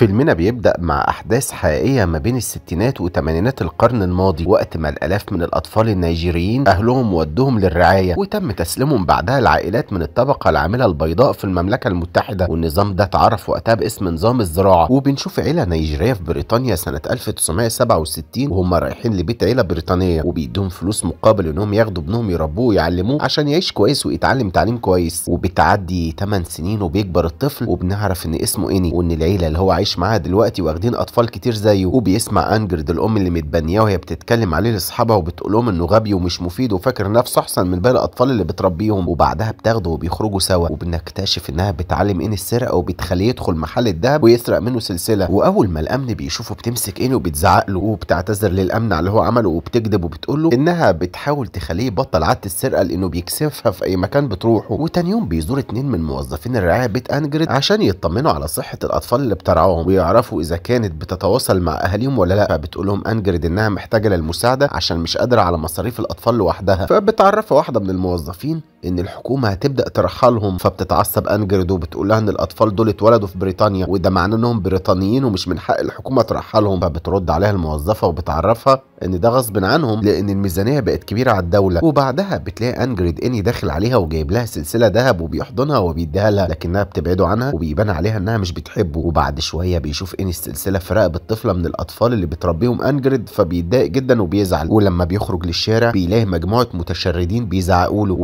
فيلمنا بيبدأ مع أحداث حقيقية ما بين الستينات وثمانينات القرن الماضي وقت ما الآلاف من الأطفال النيجيريين أهلهم ودوهم للرعاية وتم تسليمهم بعدها العائلات من الطبقة العاملة البيضاء في المملكة المتحدة والنظام ده اتعرف وقتها باسم نظام الزراعة وبنشوف عيلة نيجيرية في بريطانيا سنة 1967 وهم رايحين لبيت عيلة بريطانية وبيدوهم فلوس مقابل إنهم ياخدوا ابنهم يربوه ويعلموه عشان يعيش كويس ويتعلم تعليم كويس وبتعدي 8 سنين وبيكبر الطفل وبنعرف إن اسمه إني وإن العيلة اللي هو عايش مش معاها دلوقتي واخدين اطفال كتير زيه وبيسمع انجرد الام اللي متبنياه وهي بتتكلم عليه لاصحابها وبتقول لهم انه غبي ومش مفيد وفاكر نفسه احسن من باقي الاطفال اللي بتربيهم وبعدها بتاخده وبيخرجوا سوا وبنكتشف انها بتعلم ان إيه السرقه وبتخليه يدخل محل الذهب ويسرق منه سلسله واول ما الامن بيشوفه بتمسك عينه وبتزعق له وبتعتذر للامن على اللي هو عمله وبتكذب وبتقول له انها بتحاول تخليه يبطل عاده السرقه لانه بيكسفها في اي مكان بتروحه وتاني يوم بيزور اتنين من موظفين الرعايه بيت انجرد عشان يطمنوا على صحه الاطفال اللي بترعاهم ويعرفوا اذا كانت بتتواصل مع اهاليهم ولا لا فبتقول لهم انجرد انها محتاجه للمساعده عشان مش قادره على مصاريف الاطفال لوحدها فبتعرفها واحده من الموظفين ان الحكومه هتبدا ترحلهم فبتتعصب انجرد وبتقول لها ان الاطفال دول اتولدوا في بريطانيا وده معناه انهم بريطانيين ومش من حق الحكومه ترحلهم فبترد عليها الموظفه وبتعرفها ان ده غصب عنهم لان الميزانيه بقت كبيره على الدوله وبعدها بتلاقي انجريد اني داخل عليها وجايب لها سلسله ذهب وبيحضنها وبيديها لها لكنها بتبعده عنها وبيبان عليها انها مش بتحبه وبعد شويه بيشوف اني السلسله في رقبه طفله من الاطفال اللي بتربيهم انجريد فبيتضايق جدا وبيزعل ولما بيخرج للشارع بيلاقي مجموعه متشردين بيزعقوا له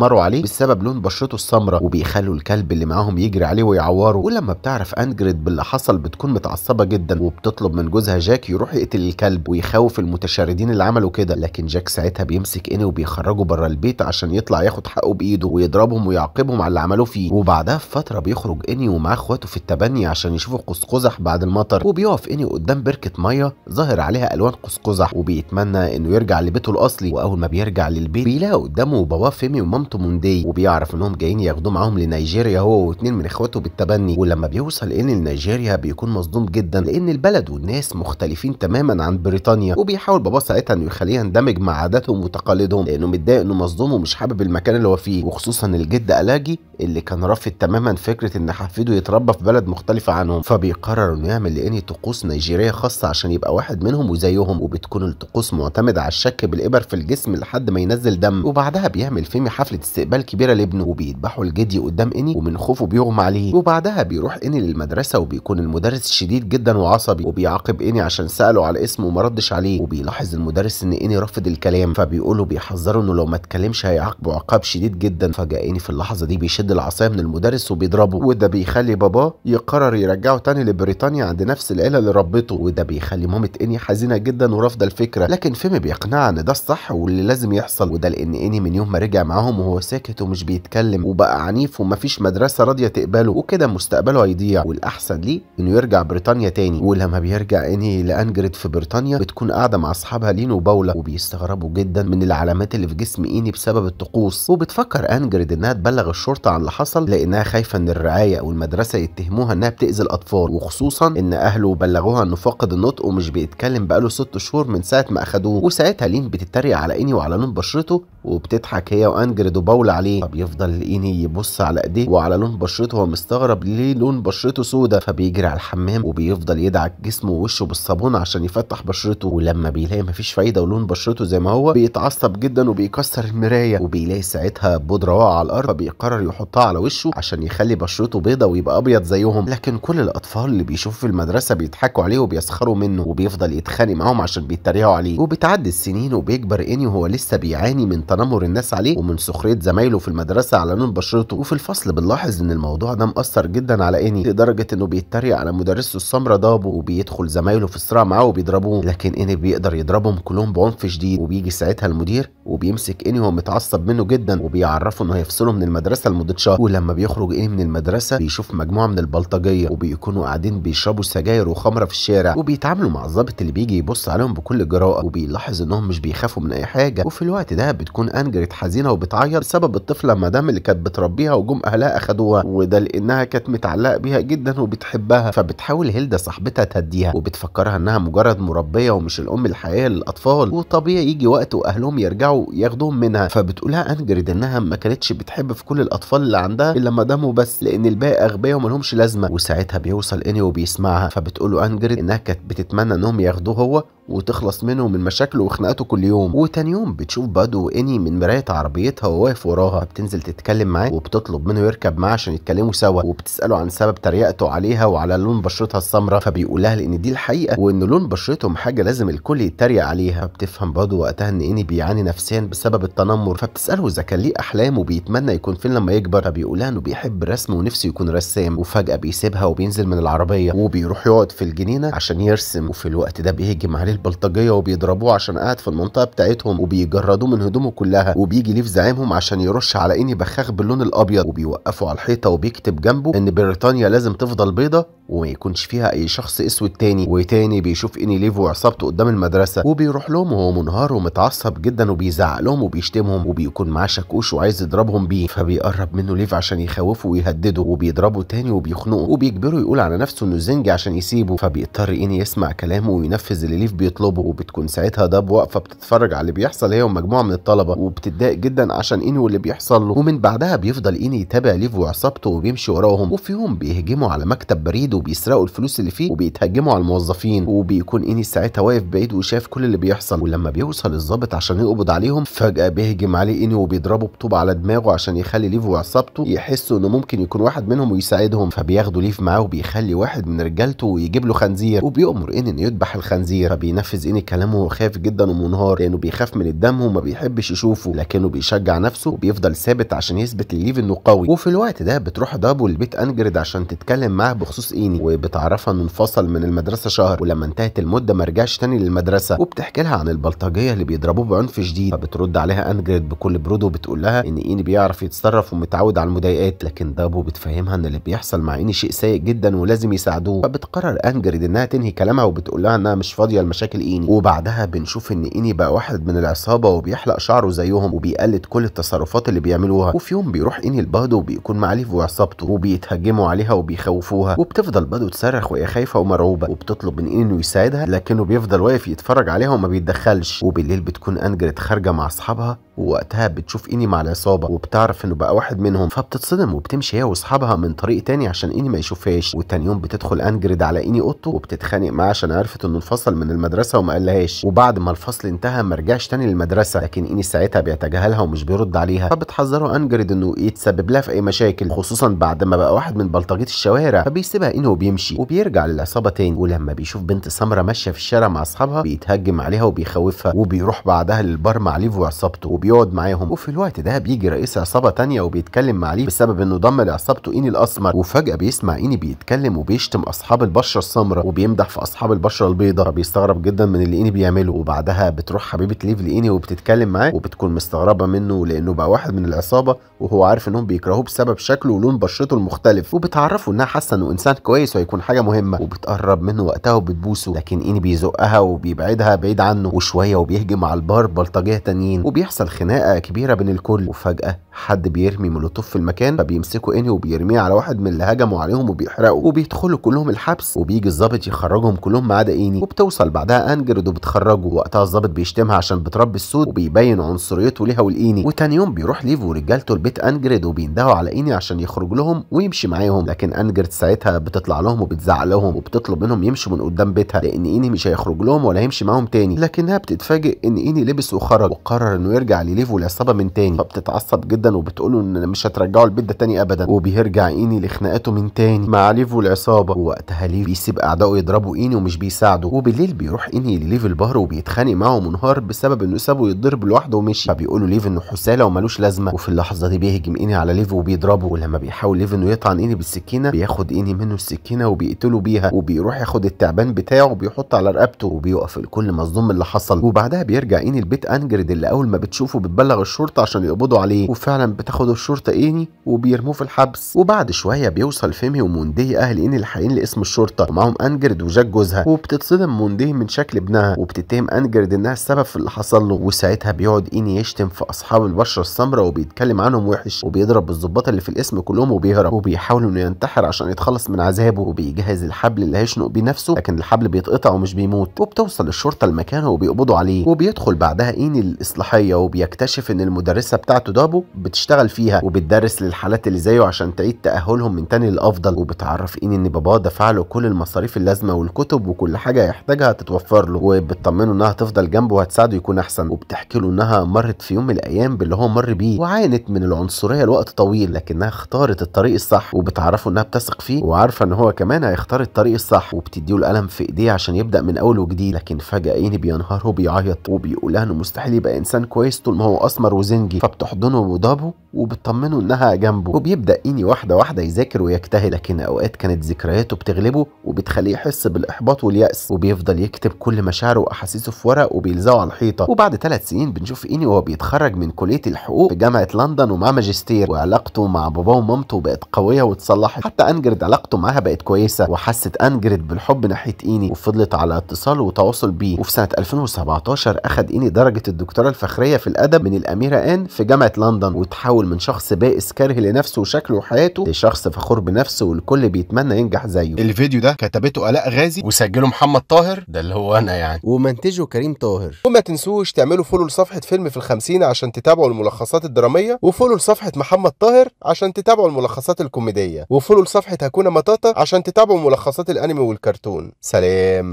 بيتنمروا عليه بسبب لون بشرته السمراء وبيخلوا الكلب اللي معاهم يجري عليه ويعوره ولما بتعرف انجريد باللي حصل بتكون متعصبه جدا وبتطلب من جوزها جاك يروح يقتل الكلب ويخوف المتشردين اللي عملوا كده لكن جاك ساعتها بيمسك اني وبيخرجه بره البيت عشان يطلع ياخد حقه بايده ويضربهم ويعاقبهم على اللي عملوه فيه وبعدها بفتره بيخرج اني ومعاه اخواته في التبني عشان يشوفوا قزح بعد المطر وبيقف اني قدام بركه ميه ظاهر عليها الوان قزح وبيتمنى انه يرجع لبيته الاصلي واول ما بيرجع للبيت بيلاقي قدامه باباه فيمي ومامته مامته داي وبيعرف انهم جايين ياخدوه معاهم لنيجيريا هو واثنين من اخواته بالتبني ولما بيوصل ان لنيجيريا بيكون مصدوم جدا لان البلد والناس مختلفين تماما عن بريطانيا وبيحاول بابا ساعتها انه يخليه يندمج مع عاداتهم وتقاليدهم لانه متضايق انه مصدوم ومش حابب المكان اللي هو فيه وخصوصا الجد الاجي اللي كان رافض تماما فكره ان حفيده يتربى في بلد مختلفه عنهم فبيقرر انه يعمل لاني طقوس نيجيريه خاصه عشان يبقى واحد منهم وزيهم وبتكون الطقوس معتمده على الشك بالابر في الجسم لحد ما ينزل دم وبعدها بيعمل فيمي حفله استقبال كبيره لابنه وبيذبحه الجدي قدام اني ومن خوفه بيغمى عليه وبعدها بيروح اني للمدرسه وبيكون المدرس شديد جدا وعصبي وبيعاقب اني عشان ساله على اسمه وما ردش عليه وبيلاحظ المدرس ان اني رافض الكلام فبيقوله بيحذره انه لو ما اتكلمش هيعاقبه عقاب شديد جدا فجاه اني في اللحظه دي بيشد العصايه من المدرس وبيضربه وده بيخلي باباه يقرر يرجعه تاني لبريطانيا عند نفس العيله اللي ربته وده بيخلي مامه اني حزينه جدا ورافضه الفكره لكن فيمي بيقنعها ان ده الصح واللي لازم يحصل وده لان اني من يوم ما رجع معاهم وهو وهو ساكت ومش بيتكلم وبقى عنيف ومفيش مدرسه راضيه تقبله وكده مستقبله هيضيع والاحسن ليه انه يرجع بريطانيا تاني ولما بيرجع إني لانجريد في بريطانيا بتكون قاعده مع اصحابها لين وباولا وبيستغربوا جدا من العلامات اللي في جسم ايني بسبب الطقوس وبتفكر انجريد انها تبلغ الشرطه عن اللي حصل لانها خايفه ان الرعايه والمدرسة يتهموها انها بتاذي الاطفال وخصوصا ان اهله بلغوها انه فاقد النطق ومش بيتكلم بقاله ست شهور من ساعه ما اخدوه وساعتها لين بتتريق على اني وعلى لون بشرته وبتضحك هي وانجريد عنده بول عليه فبيفضل الاقيني يبص على ايديه وعلى لون بشرته هو مستغرب ليه لون بشرته سودا فبيجري على الحمام وبيفضل يدعك جسمه ووشه بالصابون عشان يفتح بشرته ولما بيلاقي مفيش فايده ولون بشرته زي ما هو بيتعصب جدا وبيكسر المرايه وبيلاقي ساعتها بودره واقعه على الارض فبيقرر يحطها على وشه عشان يخلي بشرته بيضه ويبقى ابيض زيهم لكن كل الاطفال اللي بيشوفوا في المدرسه بيضحكوا عليه وبيسخروا منه وبيفضل يتخانق معاهم عشان بيتريقوا عليه وبتعدي السنين وبيكبر اني وهو لسه بيعاني من تنمر الناس عليه ومن سخريه شخصيه زمايله في المدرسه على لون بشرته وفي الفصل بنلاحظ ان الموضوع ده مأثر جدا على اني لدرجه انه بيتريق على مدرسه السمرة ضابه وبيدخل زمايله في الصراع معاه وبيضربوه لكن اني بيقدر يضربهم كلهم بعنف شديد وبيجي ساعتها المدير وبيمسك اني وهو متعصب منه جدا وبيعرفه انه هيفصله من المدرسه لمده شهر ولما بيخرج اني من المدرسه بيشوف مجموعه من البلطجيه وبيكونوا قاعدين بيشربوا سجاير وخمره في الشارع وبيتعاملوا مع الظابط اللي بيجي يبص عليهم بكل جراءه وبيلاحظ انهم مش بيخافوا من اي حاجه وفي الوقت ده بتكون انجرت حزينه وبتعيط بسبب الطفله مدام اللي كانت بتربيها وجم اهلها اخدوها وده لانها كانت متعلقه بيها جدا وبتحبها فبتحاول هيلدا صاحبتها تهديها وبتفكرها انها مجرد مربيه ومش الام الحقيقيه للاطفال وطبيعي يجي وقت واهلهم يرجعوا ياخدوهم منها فبتقولها انجرد انها ما كانتش بتحب في كل الاطفال اللي عندها الا مدام وبس لان الباقي اغبياء ومالهمش لازمه وساعتها بيوصل اني وبيسمعها فبتقول له انجرد انها كانت بتتمنى انهم ياخدوه هو وتخلص منه من مشاكله وخناقاته كل يوم وتاني يوم بتشوف بادو واني من مرايه عربيتها وهو واقف وراها بتنزل تتكلم معاه وبتطلب منه يركب معاه عشان يتكلموا سوا وبتساله عن سبب تريقته عليها وعلى لون بشرتها السمراء فبيقول لها لان دي الحقيقه وان لون بشرتهم حاجه لازم الكل يتريق عليها بتفهم برضه وقتها ان اني بيعاني نفسيا بسبب التنمر فبتساله اذا كان ليه احلام وبيتمنى يكون فين لما يكبر فبيقول انه بيحب الرسم ونفسه يكون رسام وفجاه بيسيبها وبينزل من العربيه وبيروح يقعد في الجنينه عشان يرسم وفي الوقت ده بيهجم عليه البلطجيه وبيضربوه عشان قاعد في المنطقه بتاعتهم وبيجردوه من هدومه كلها وبيجي في زعيمهم عشان يرش على اني بخاخ باللون الابيض وبيوقفوا على الحيطه وبيكتب جنبه ان بريطانيا لازم تفضل بيضه وما يكونش فيها اي شخص اسود تاني وتاني بيشوف اني ليف وعصابته قدام المدرسه وبيروح لهم وهو منهار ومتعصب جدا وبيزعق لهم وبيشتمهم وبيكون معاه شاكوش وعايز يضربهم بيه فبيقرب منه ليف عشان يخوفه ويهدده وبيضربه تاني وبيخنقه وبيجبره يقول على نفسه انه زنج عشان يسيبه فبيضطر اني يسمع كلامه وينفذ اللي ليف بيطلبه وبتكون ساعتها داب واقفه بتتفرج على اللي بيحصل هي ومجموعه من الطلبه وبتضايق جدا عشان عن اني واللي بيحصل له ومن بعدها بيفضل اني يتابع ليف وعصابته وبيمشي وراهم وفي يوم بيهجموا على مكتب بريد وبيسرقوا الفلوس اللي فيه وبيتهجموا على الموظفين وبيكون اني ساعتها واقف بعيد وشايف كل اللي بيحصل ولما بيوصل الظابط عشان يقبض عليهم فجاه بيهجم عليه اني وبيضربه بطوب على دماغه عشان يخلي ليف وعصابته يحسوا انه ممكن يكون واحد منهم ويساعدهم فبياخدوا ليف معاه وبيخلي واحد من رجالته ويجيب له خنزير وبيأمر ان انه يذبح الخنزير فبينفذ اني كلامه وخايف جدا ومنهار لانه بيخاف من الدم وما بيحبش يشوفه لكنه بيشجع نفسه نفسه وبيفضل ثابت عشان يثبت لليف انه قوي وفي الوقت ده بتروح دابو لبيت انجريد عشان تتكلم معاه بخصوص ايني وبتعرفها انه انفصل من المدرسه شهر ولما انتهت المده ما رجعش تاني للمدرسه وبتحكي لها عن البلطجيه اللي بيضربوه بعنف شديد فبترد عليها انجريد بكل برود وبتقول لها ان ايني بيعرف يتصرف ومتعود على المضايقات لكن دابو بتفهمها ان اللي بيحصل مع ايني شيء سيء جدا ولازم يساعدوه فبتقرر انجريد انها تنهي كلامها وبتقول لها انها مش فاضيه لمشاكل ايني وبعدها بنشوف ان ايني بقى واحد من العصابه وبيحلق شعره زيهم وبيقلد كل التصرفات اللي بيعملوها وفي يوم بيروح اني البادو وبيكون مع ليف وعصابته وبيتهجموا عليها وبيخوفوها وبتفضل بادو تصرخ وهي خايفه ومرعوبه وبتطلب من اني انه يساعدها لكنه بيفضل واقف يتفرج عليها وما بيتدخلش وبالليل بتكون انجرت خارجه مع اصحابها ووقتها بتشوف ايني مع العصابه وبتعرف انه بقى واحد منهم فبتتصدم وبتمشي هي واصحابها من طريق تاني عشان اني ما يشوفهاش وتاني يوم بتدخل انجرد على اني اوضته وبتتخانق معاه عشان عرفت انه انفصل من المدرسه وما قالهاش وبعد ما الفصل انتهى ما رجعش تاني للمدرسه لكن اني ساعتها بيتجاهلها ومش بيرد عليها فبتحذره انجرد انه يتسبب لها في اي مشاكل خصوصا بعد ما بقى واحد من بلطجيه الشوارع فبيسيبها ايني وبيمشي وبيرجع للعصابه تاني ولما بيشوف بنت سمرة ماشيه في الشارع مع اصحابها بيتهجم عليها وبيخوفها وبيروح بعدها للبار مع ليف وعصابته وبي وبيقعد معاهم وفي الوقت ده بيجي رئيس عصابه تانية وبيتكلم مع ليه بسبب انه ضم لعصابته ايني الاسمر وفجاه بيسمع ايني بيتكلم وبيشتم اصحاب البشره السمراء وبيمدح في اصحاب البشره البيضاء بيستغرب جدا من اللي ايني بيعمله وبعدها بتروح حبيبه ليف لايني وبتتكلم معاه وبتكون مستغربه منه لانه بقى واحد من العصابه وهو عارف انهم بيكرهوه بسبب شكله ولون بشرته المختلف وبتعرفه انها حاسه انه انسان كويس وهيكون حاجه مهمه وبتقرب منه وقتها وبتبوسه لكن ايني بيزقها وبيبعدها بعيد عنه وشويه وبيهجم على البار بلطجيه تانيين وبيحصل خناقه كبيره بين الكل وفجاه حد بيرمي مولوتوف في المكان فبيمسكوا انهي وبيرميه على واحد من اللي هجموا عليهم وبيحرقوا وبيدخلوا كلهم الحبس وبيجي الظابط يخرجهم كلهم ما عدا ايني وبتوصل بعدها انجرد وبتخرجه وقتها الظابط بيشتمها عشان بتربي السود وبيبين عنصريته ليها والايني وتاني يوم بيروح ليف ورجالته لبيت انجرد وبيندهوا على ايني عشان يخرج لهم ويمشي معاهم لكن انجرد ساعتها بتطلع لهم وبتزعق لهم وبتطلب منهم يمشوا من قدام بيتها لان ايني مش هيخرج لهم ولا هيمشي معاهم تاني لكنها بتتفاجئ ان ايني لبس وخرج وقرر انه يرجع لليف والعصابه من تاني فبتتعصب جدا وبتقوله ان مش هترجعه البيت ده تاني ابدا وبيرجع ايني لخناقاته من تاني مع ليف والعصابه ووقتها ليف بيسيب اعدائه يضربوا ايني ومش بيساعده وبالليل بيروح ايني لليف البار وبيتخانق معه منهار بسبب انه سابه يتضرب لوحده ومشي فبيقولوا ليف انه حساله وملوش لازمه وفي اللحظه دي بيهجم ايني على ليف وبيضربه ولما بيحاول ليف انه يطعن ايني بالسكينه بياخد ايني منه السكينه وبيقتله بيها وبيروح ياخد التعبان بتاعه وبيحطه على رقبته وبيقف الكل مصدوم اللي حصل وبعدها بيرجع ايني البيت انجرد اللي اول ما بتشوفه بتبلغ الشرطه عشان يقبضوا عليه وفعلا فعلا بتاخده الشرطة إيني وبيرموه في الحبس وبعد شوية بيوصل فيمي ومونديه أهل إيني الحقيقيين لاسم الشرطة ومعاهم أنجرد وجاك جوزها وبتتصدم مونديه من شكل ابنها وبتتهم أنجرد إنها السبب في اللي حصل له وساعتها بيقعد إيني يشتم في أصحاب البشرة السمراء وبيتكلم عنهم وحش وبيضرب الظباط اللي في الاسم كلهم وبيهرب وبيحاول إنه ينتحر عشان يتخلص من عذابه وبيجهز الحبل اللي هيشنق بيه نفسه لكن الحبل بيتقطع ومش بيموت وبتوصل الشرطة لمكانه وبيقبضوا عليه وبيدخل بعدها إيني الإصلاحية وبيكتشف إن المدرسة بتاعته دابو بتشتغل فيها وبتدرس للحالات اللي زيه عشان تعيد تأهلهم من تاني للأفضل وبتعرف إن إن باباه دفع له كل المصاريف اللازمة والكتب وكل حاجة يحتاجها تتوفر له وبتطمنه إنها هتفضل جنبه وهتساعده يكون أحسن وبتحكي له إنها مرت في يوم من الأيام باللي هو مر بيه وعانت من العنصرية لوقت طويل لكنها اختارت الطريق الصح وبتعرفه إنها بتثق فيه وعارفة إن هو كمان هيختار الطريق الصح وبتديه القلم في إيديه عشان يبدأ من أول وجديد لكن فجأة إيني بينهار وبيعيط وبيقول إنه مستحيل يبقى إنسان كويس طول ما هو أسمر وزنجي فبتحضنه وده بتطبطبه وبتطمنه انها جنبه وبيبدا ايني واحده واحده يذاكر ويجتهد لكن اوقات كانت ذكرياته بتغلبه وبتخليه يحس بالاحباط والياس وبيفضل يكتب كل مشاعره واحاسيسه في ورق وبيلزقه على الحيطه وبعد ثلاث سنين بنشوف ايني وهو بيتخرج من كليه الحقوق في جامعه لندن ومعاه ماجستير وعلاقته مع باباه ومامته بقت قويه واتصلحت حتى انجرد علاقته معاها بقت كويسه وحست انجرد بالحب ناحيه ايني وفضلت على اتصال وتواصل بيه وفي سنه 2017 اخذ ايني درجه الدكتوراه الفخريه في الادب من الاميره ان في جامعه لندن وتحول من شخص بائس كاره لنفسه وشكله وحياته لشخص فخور بنفسه والكل بيتمنى ينجح زيه الفيديو ده كتبته الاء غازي وسجله محمد طاهر ده اللي هو انا يعني ومنتجه كريم طاهر وما تنسوش تعملوا فولو لصفحه فيلم في الخمسين عشان تتابعوا الملخصات الدراميه وفولو لصفحه محمد طاهر عشان تتابعوا الملخصات الكوميديه وفولو لصفحه هكونا مطاطا عشان تتابعوا ملخصات الانمي والكرتون سلام